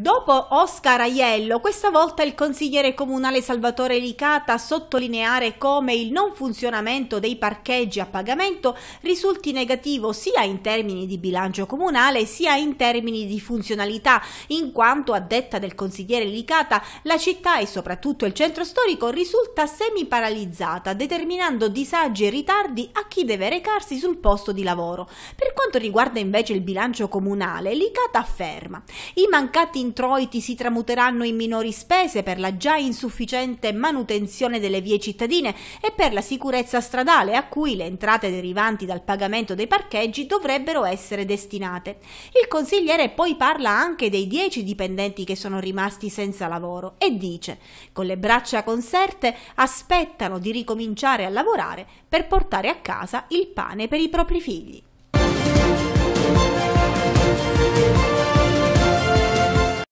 Dopo Oscar Aiello, questa volta il consigliere comunale Salvatore Licata a sottolineare come il non funzionamento dei parcheggi a pagamento risulti negativo sia in termini di bilancio comunale sia in termini di funzionalità, in quanto a detta del consigliere Licata la città e soprattutto il centro storico risulta semi-paralizzata, determinando disagi e ritardi a chi deve recarsi sul posto di lavoro. Per quanto riguarda invece il bilancio comunale, Licata afferma i mancati introiti si tramuteranno in minori spese per la già insufficiente manutenzione delle vie cittadine e per la sicurezza stradale a cui le entrate derivanti dal pagamento dei parcheggi dovrebbero essere destinate. Il consigliere poi parla anche dei 10 dipendenti che sono rimasti senza lavoro e dice con le braccia conserte aspettano di ricominciare a lavorare per portare a casa il pane per i propri figli.